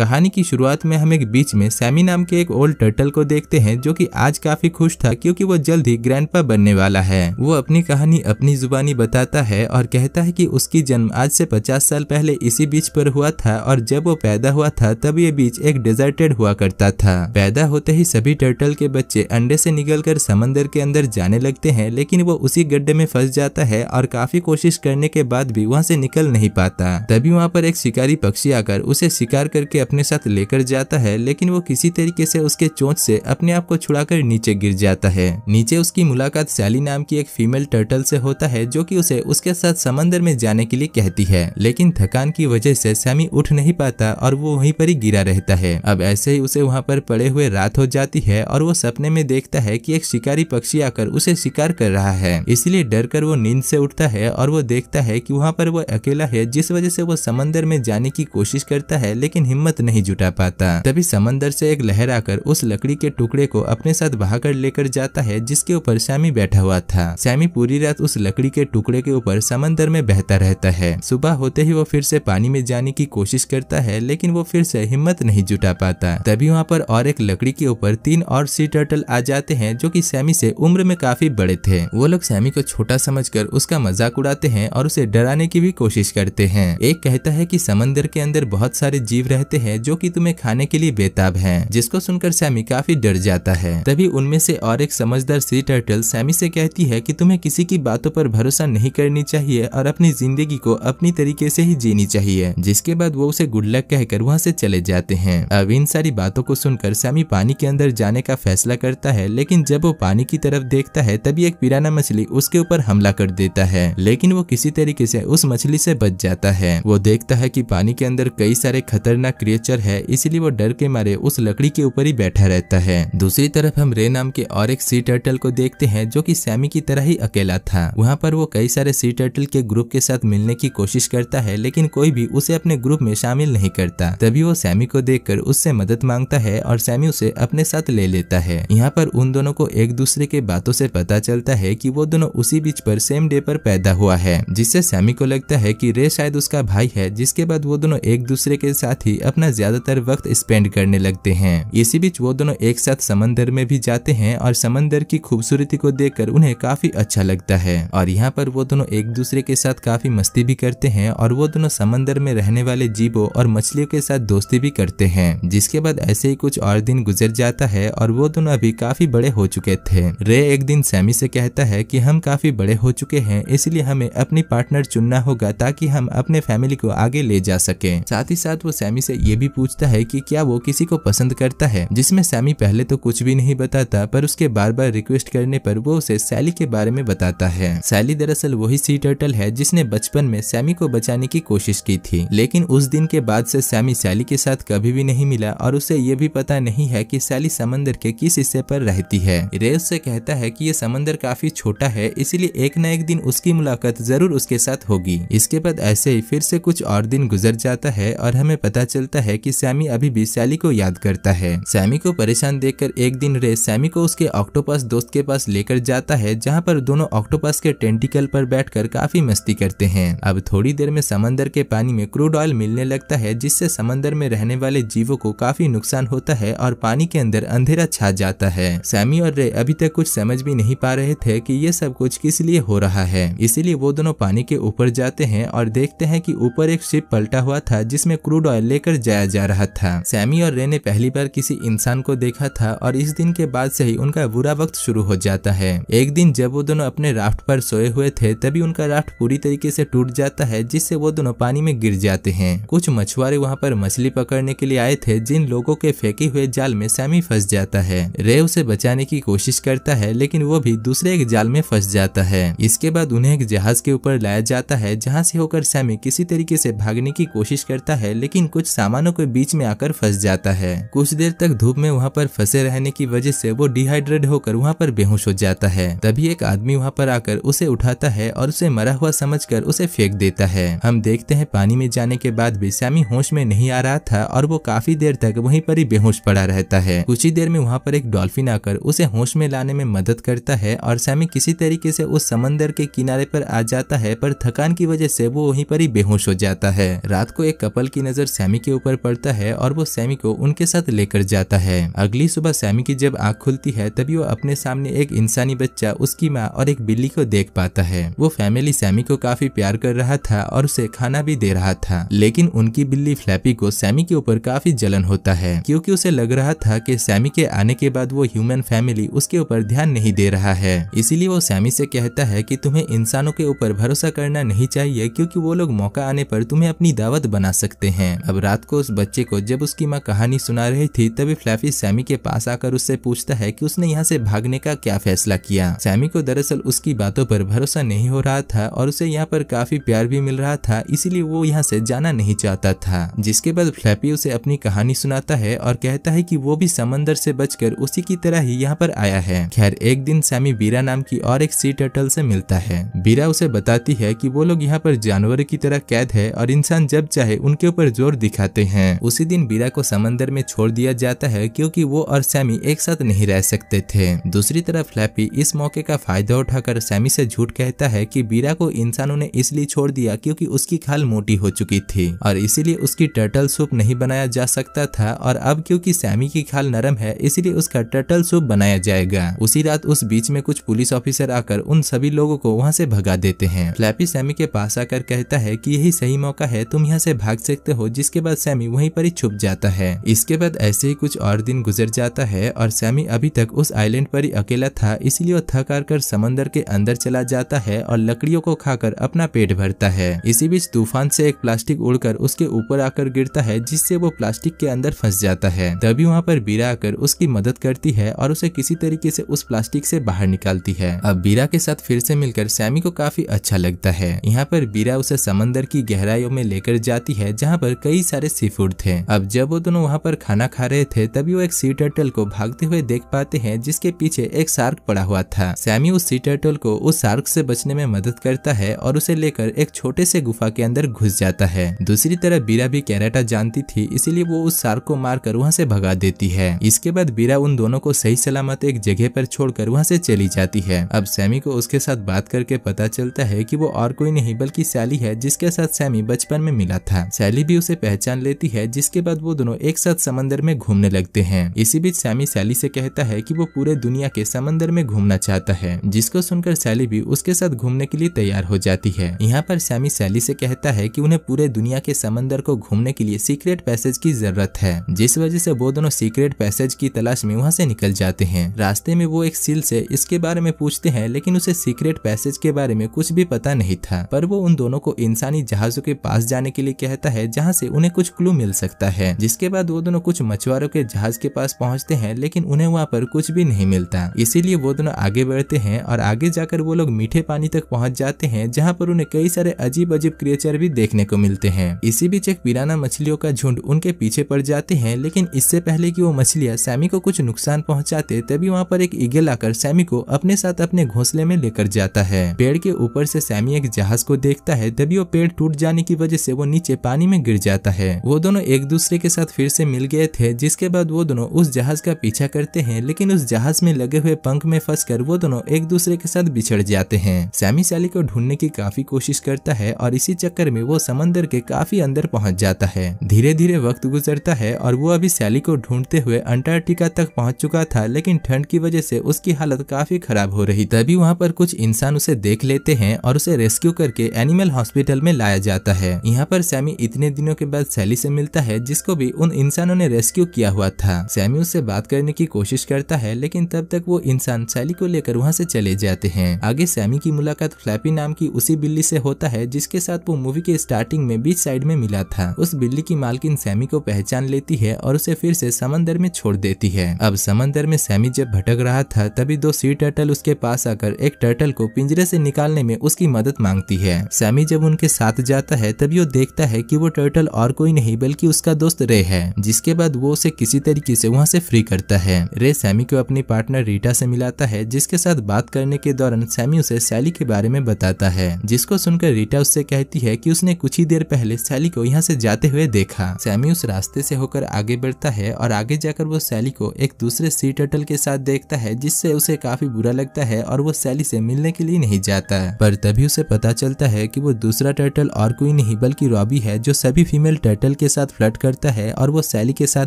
कहानी की शुरुआत में हम एक बीच में सैमी नाम के एक ओल्ड टर्टल को देखते हैं जो कि आज काफी खुश था क्योंकि वो जल्द ही ग्रैंड बनने वाला है वो अपनी कहानी अपनी जुबानी बताता है और कहता है कि उसकी जन्म आज से 50 साल पहले इसी बीच पर हुआ था और जब वो पैदा हुआ था तब ये बीच एक डेजर्टेड हुआ करता था पैदा होते ही सभी टर्टल के बच्चे अंडे से कर समंदर के अंदर जाने लगते है लेकिन वो उसी गड्ढे में फंस जाता है और काफी कोशिश करने के बाद भी वहाँ से निकल नहीं पाता तभी वहाँ पर एक शिकारी पक्षी आकर उसे शिकार करके अपने साथ लेकर जाता है लेकिन वो किसी तरीके से उसके चोंच से अपने आप को छुड़ाकर नीचे गिर जाता है नीचे उसकी मुलाकात सैली नाम की एक फीमेल टर्टल से होता है जो कि उसे उसके साथ समंदर में जाने के लिए कहती है लेकिन थकान की वजह से सैमी उठ नहीं पाता और वो वहीं पर ही गिरा रहता है अब ऐसे ही उसे वहाँ पर पड़े हुए रात हो जाती है और वो सपने में देखता है कि एक शिकारी पक्षी आकर उसे शिकार कर रहा है इसलिए डर कर वो नींद से उठता है और वो देखता है कि वहाँ पर वो अकेला है जिस वजह से वो समंदर में जाने की कोशिश करता है लेकिन हिम्मत हिम्मत नहीं जुटा पाता तभी समंदर से एक लहर आकर उस लकड़ी के टुकड़े को अपने साथ बहाकर लेकर जाता है जिसके ऊपर सैमी बैठा हुआ था सैमी पूरी रात उस लकड़ी के टुकड़े के ऊपर समंदर में बहता रहता है सुबह होते ही वो फिर से पानी में जाने की कोशिश करता है लेकिन वो फिर से हिम्मत नहीं जुटा पाता तभी वहाँ पर और एक लकड़ी के ऊपर तीन और सी टर्टल आ जाते हैं जो की सैमी से उम्र में काफी बड़े थे वो लोग सैमी को छोटा समझकर उसका मजाक उड़ाते हैं और उसे डराने की भी कोशिश करते हैं एक कहता है कि समंदर के अंदर बहुत सारे जीव रहते हैं जो कि तुम्हें खाने के लिए बेताब हैं जिसको सुनकर सैमी काफी डर जाता है तभी उनमें से और एक समझदार सी टर्टल सैमी से कहती है कि तुम्हें किसी की बातों पर भरोसा नहीं करनी चाहिए और अपनी जिंदगी को अपनी तरीके से ही जीनी चाहिए जिसके बाद वो उसे गुड लक कहकर वहाँ से चले जाते हैं अब इन सारी बातों को सुनकर सैमी पानी के अंदर जाने का फैसला करता है लेकिन जब वो पानी की तरफ देखता है तभी एक पिराना मछली उसके ऊपर हमला कर देता है लेकिन वो किसी तरीके से उस मछली से बच जाता है वो देखता है कि पानी के अंदर कई सारे खतरनाक क्रिएचर है इसीलिए वो डर के मारे उस लकड़ी के ऊपर ही बैठा रहता है दूसरी तरफ हम रे नाम के और एक सी टर्टल को देखते हैं जो की सैमी की तरह ही अकेला था वहाँ पर वो कई सारे सी टर्टल के ग्रुप के साथ मिलने की कोशिश करता है लेकिन कोई भी उसे अपने ग्रुप में शामिल नहीं करता तभी वो सैमी को देख उससे मदद मांगता है और सैमी उसे अपने साथ ले लेता है यहाँ पर उन दोनों को एक दूसरे के बातों से पता चलता है की वो दोनों उसी बीच पर सेम डे पर पैदा हुआ है जिससे सैमी को लगता है की रे शायद उसका भाई है जिसके बाद वो दोनों एक दूसरे के साथ ही अपने अपना ज्यादातर वक्त स्पेंड करने लगते हैं इसी बीच वो दोनों एक साथ समंदर में भी जाते हैं और समंदर की खूबसूरती को देख उन्हें काफी अच्छा लगता है और यहाँ पर वो दोनों एक दूसरे के साथ काफी मस्ती भी करते हैं और वो दोनों समंदर में रहने वाले जीवों और मछलियों के साथ दोस्ती भी करते हैं जिसके बाद ऐसे ही कुछ और दिन गुजर जाता है और वो दोनों अभी काफी बड़े हो चुके थे रे एक दिन सैमी से कहता है कि हम काफी बड़े हो चुके हैं इसलिए हमें अपनी पार्टनर चुनना होगा ताकि हम अपने फैमिली को आगे ले जा सके साथ ही साथ वो सैमी से ये भी पूछता है कि क्या वो किसी को पसंद करता है जिसमें सैमी पहले तो कुछ भी नहीं बताता पर उसके बार बार रिक्वेस्ट करने पर वो उसे सैली के बारे में बताता है सैली दरअसल वही सी टर्टल है जिसने बचपन में सैमी को बचाने की कोशिश की थी लेकिन उस दिन के बाद से सैमी सैली के साथ कभी भी नहीं मिला और उसे ये भी पता नहीं है की सैली समंदर के किस हिस्से पर रहती है रे उससे कहता है की ये समंदर काफी छोटा है इसीलिए एक न एक दिन उसकी मुलाकात जरूर उसके साथ होगी इसके बाद ऐसे ही फिर से कुछ और दिन गुजर जाता है और हमें पता चलता कहता है कि सैमी अभी भी सैली को याद करता है सैमी को परेशान देखकर एक दिन रे सैमी को उसके ऑक्टोपस दोस्त के पास लेकर जाता है जहाँ पर दोनों ऑक्टोपस के टेंटिकल पर बैठ काफी मस्ती करते हैं अब थोड़ी देर में समंदर के पानी में क्रूड ऑयल मिलने लगता है जिससे समंदर में रहने वाले जीवों को काफी नुकसान होता है और पानी के अंदर अंधेरा छा जाता है सैमी और रे अभी तक कुछ समझ भी नहीं पा रहे थे कि ये सब कुछ किस लिए हो रहा है इसीलिए वो दोनों पानी के ऊपर जाते हैं और देखते हैं कि ऊपर एक शिप पलटा हुआ था जिसमें क्रूड ऑयल लेकर जाया जा रहा था सैमी और रे ने पहली बार किसी इंसान को देखा था और इस दिन के बाद से ही उनका बुरा वक्त शुरू हो जाता है एक दिन जब वो दोनों अपने राफ्ट पर सोए हुए थे तभी उनका राफ्ट पूरी तरीके से टूट जाता है जिससे वो दोनों पानी में गिर जाते हैं कुछ मछुआरे वहाँ पर मछली पकड़ने के लिए आए थे जिन लोगों के फेंके हुए जाल में सैमी फंस जाता है रे उसे बचाने की कोशिश करता है लेकिन वो भी दूसरे एक जाल में फंस जाता है इसके बाद उन्हें एक जहाज के ऊपर लाया जाता है जहाँ से होकर सैमी किसी तरीके से भागने की कोशिश करता है लेकिन कुछ सामान मानो कोई बीच में आकर फंस जाता है कुछ देर तक धूप में वहाँ पर फंसे रहने की वजह से वो डिहाइड्रेट होकर वहाँ पर बेहोश हो जाता है तभी एक आदमी वहाँ पर आकर उसे उठाता है और उसे मरा हुआ कर उसे फेंक देता है हम देखते हैं पानी में जाने के बाद भी सैमी होश में नहीं आ रहा था और वो काफी देर तक वहीं पर ही बेहोश पड़ा रहता है कुछ ही देर में वहाँ पर एक डॉल्फिन आकर उसे होश में लाने में मदद करता है और सैमी किसी तरीके से उस समंदर के किनारे पर आ जाता है पर थकान की वजह से वो वहीं पर ही बेहोश हो जाता है रात को एक कपल की नजर सैमी के ऊपर पर पड़ता है और वो सैमी को उनके साथ लेकर जाता है अगली सुबह सैमी की जब आँख खुलती है तभी वो अपने सामने एक इंसानी बच्चा उसकी माँ और एक बिल्ली को देख पाता है वो फैमिली सैमी को काफी प्यार कर रहा था और उसे खाना भी दे रहा था लेकिन उनकी बिल्ली फ्लैपी को सैमी के ऊपर काफी जलन होता है क्योंकि उसे लग रहा था कि सैमी के आने के बाद वो ह्यूमन फैमिली उसके ऊपर ध्यान नहीं दे रहा है इसीलिए वो सैमी से कहता है कि तुम्हें इंसानों के ऊपर भरोसा करना नहीं चाहिए क्योंकि वो लोग मौका आने पर तुम्हें अपनी दावत बना सकते हैं अब रात को उस बच्चे को जब उसकी माँ कहानी सुना रही थी तभी फ्लैफी सैमी के पास आकर उससे पूछता है कि उसने यहाँ से भागने का क्या फैसला किया सैमी को दरअसल उसकी बातों पर भरोसा नहीं हो रहा था और उसे यहाँ पर काफी प्यार भी मिल रहा था इसीलिए वो यहाँ से जाना नहीं चाहता था जिसके बाद फ्लैपी उसे अपनी कहानी सुनाता है और कहता है की वो भी समंदर से बचकर उसी की तरह ही यहाँ पर आया है खैर एक दिन सैमी बीरा नाम की और एक सी टर्टल से मिलता है बीरा उसे बताती है की वो लोग यहाँ पर जानवर की तरह कैद है और इंसान जब चाहे उनके ऊपर जोर दिखाते होते हैं उसी दिन बीरा को समंदर में छोड़ दिया जाता है क्योंकि वो और सैमी एक साथ नहीं रह सकते थे दूसरी तरफ फ्लैपी इस मौके का फायदा उठाकर सैमी से झूठ कहता है कि बीरा को इंसानों ने इसलिए छोड़ दिया क्योंकि उसकी खाल मोटी हो चुकी थी और इसीलिए उसकी टर्टल सूप नहीं बनाया जा सकता था और अब क्योंकि सैमी की खाल नरम है इसलिए उसका टर्टल सूप बनाया जाएगा उसी रात उस बीच में कुछ पुलिस ऑफिसर आकर उन सभी लोगो को वहाँ ऐसी भगा देते हैं फ्लैपी सैमी के पास आकर कहता है की यही सही मौका है तुम यहाँ ऐसी भाग सकते हो जिसके बाद सैमी वहीं पर ही छुप जाता है इसके बाद ऐसे ही कुछ और दिन गुजर जाता है और सैमी अभी तक उस आइलैंड पर ही अकेला था इसलिए वो थक हार कर समंदर के अंदर चला जाता है और लकड़ियों को खाकर अपना पेट भरता है इसी बीच तूफान से एक प्लास्टिक उड़कर उसके ऊपर आकर गिरता है जिससे वो प्लास्टिक के अंदर फंस जाता है तभी वहाँ पर बीरा आकर उसकी मदद करती है और उसे किसी तरीके से उस प्लास्टिक से बाहर निकालती है अब बीरा के साथ फिर से मिलकर सैमी को काफी अच्छा लगता है यहाँ पर बीरा उसे समंदर की गहराइयों में लेकर जाती है जहाँ पर कई सारे सी फूड थे अब जब वो दोनों वहाँ पर खाना खा रहे थे तभी वो एक सी टर्टल को भागते हुए देख पाते हैं जिसके पीछे एक शार्क पड़ा हुआ था सैमी उस सी टर्टल को उस शार्क से बचने में मदद करता है और उसे लेकर एक छोटे से गुफा के अंदर घुस जाता है दूसरी तरफ बीरा भी कैरेटा जानती थी इसीलिए वो उस शार्क को मारकर वहाँ से भगा देती है इसके बाद बीरा उन दोनों को सही सलामत एक जगह पर छोड़कर वहाँ से चली जाती है अब सैमी को उसके साथ बात करके पता चलता है की वो और कोई नहीं बल्कि सैली है जिसके साथ सैमी बचपन में मिला था सैली भी उसे पहचान ले देती है जिसके बाद वो दोनों एक साथ समंदर में घूमने लगते हैं इसी बीच सैमी सैली से कहता है कि वो पूरे दुनिया के समंदर में घूमना चाहता है जिसको सुनकर सैली भी उसके साथ घूमने के लिए तैयार हो जाती है यहाँ पर सैमी सैली से कहता है की उन्हें पूरे दुनिया के समंदर को घूमने के लिए सीक्रेट पैसेज की जरूरत है जिस वजह से वो दोनों सीक्रेट पैसेज की तलाश में वहाँ से निकल जाते हैं रास्ते में वो एक सील से इसके बारे में पूछते हैं लेकिन उसे सीक्रेट पैसेज के बारे में कुछ भी पता नहीं था पर वो उन दोनों को इंसानी जहाजों के पास जाने के लिए कहता है जहाँ से उन्हें कुछ क्लू मिल सकता है जिसके बाद वो दोनों कुछ मछुआरों के जहाज के पास पहुंचते हैं लेकिन उन्हें वहाँ पर कुछ भी नहीं मिलता इसीलिए वो दोनों आगे बढ़ते हैं और आगे जाकर वो लोग मीठे पानी तक पहुँच जाते हैं जहाँ पर उन्हें कई सारे अजीब अजीब क्रिएचर भी देखने को मिलते हैं इसी बीच एक पिराना मछलियों का झुंड उनके पीछे पड़ जाते हैं लेकिन इससे पहले की वो मछलियाँ सैमी को कुछ नुकसान पहुँचाते तभी वहाँ पर एक ईगल आकर सैमी को अपने साथ अपने घोंसले में लेकर जाता है पेड़ के ऊपर से सैमी एक जहाज को देखता है तभी वो पेड़ टूट जाने की वजह से वो नीचे पानी में गिर जाता है वो दोनों एक दूसरे के साथ फिर से मिल गए थे जिसके बाद वो दोनों उस जहाज का पीछा करते हैं लेकिन उस जहाज में लगे हुए पंख में फंस कर वो दोनों एक दूसरे के साथ बिछड़ जाते हैं सैमी सैली को ढूंढने की काफी कोशिश करता है और इसी चक्कर में वो समंदर के काफी अंदर पहुँच जाता है धीरे धीरे वक्त गुजरता है और वो अभी सैली को ढूंढते हुए अंटार्कटिका तक पहुंच चुका था लेकिन ठंड की वजह से उसकी हालत काफी खराब हो रही तभी वहाँ पर कुछ इंसान उसे देख लेते हैं और उसे रेस्क्यू करके एनिमल हॉस्पिटल में लाया जाता है यहाँ पर सैमी इतने दिनों के बाद सैली से मिलता है जिसको भी उन इंसानों ने रेस्क्यू किया हुआ था सैमी उससे बात करने की कोशिश करता है लेकिन तब तक वो इंसान सैली को लेकर वहाँ से चले जाते हैं आगे सैमी की मुलाकात फ्लैपी नाम की उसी बिल्ली से होता है जिसके साथ वो मूवी के स्टार्टिंग में बीच साइड में मिला था उस बिल्ली की मालकिन सैमी को पहचान लेती है और उसे फिर से समंदर में छोड़ देती है अब समंदर में सैमी जब भटक रहा था तभी दो सी टर्टल उसके पास आकर एक टर्टल को पिंजरे से निकालने में उसकी मदद मांगती है सैमी जब उनके साथ जाता है तभी वो देखता है की वो टर्टल और कोई नहीं नहीं बल्कि उसका दोस्त रे है जिसके बाद वो उसे किसी तरीके से वहाँ से फ्री करता है रे सैमी को अपनी पार्टनर रीटा से मिलाता है जिसके साथ बात करने के दौरान सैमी उसे सैली के बारे में बताता है जिसको सुनकर रीटा उससे कहती है की उसने कुछ ही देर पहले सैली को यहाँ से जाते हुए देखा सैमी उस रास्ते से होकर आगे बढ़ता है और आगे जाकर वो सैली को एक दूसरे सी टर्टल के साथ देखता है जिससे उसे काफी बुरा लगता है और वो सैली से मिलने के लिए नहीं जाता पर तभी उसे पता चलता है कि वो दूसरा टर्टल और कोई नहीं बल्कि रॉबी है जो सभी फीमेल टर्टल मॉडल के साथ फ्लट करता है और वो सैली के साथ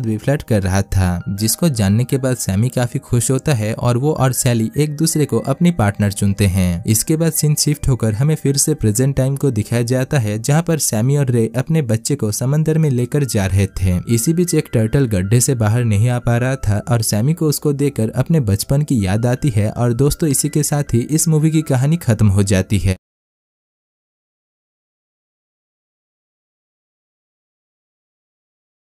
भी फ्लट कर रहा था जिसको जानने के बाद सैमी काफी खुश होता है और वो और सैली एक दूसरे को अपनी पार्टनर चुनते हैं इसके बाद सीन शिफ्ट होकर हमें फिर से प्रेजेंट टाइम को दिखाया जाता है जहाँ पर सैमी और रे अपने बच्चे को समंदर में लेकर जा रहे थे इसी बीच एक टर्टल गड्ढे से बाहर नहीं आ पा रहा था और सैमी को उसको देखकर अपने बचपन की याद आती है और दोस्तों इसी के साथ ही इस मूवी की कहानी खत्म हो जाती है